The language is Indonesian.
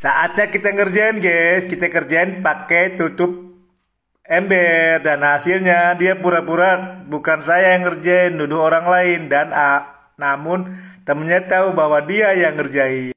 Saatnya kita ngerjain guys, kita kerjain pakai tutup ember dan hasilnya dia pura-pura bukan saya yang ngerjain, nuduh orang lain dan A. Ah, namun temennya tahu bahwa dia yang ngerjain.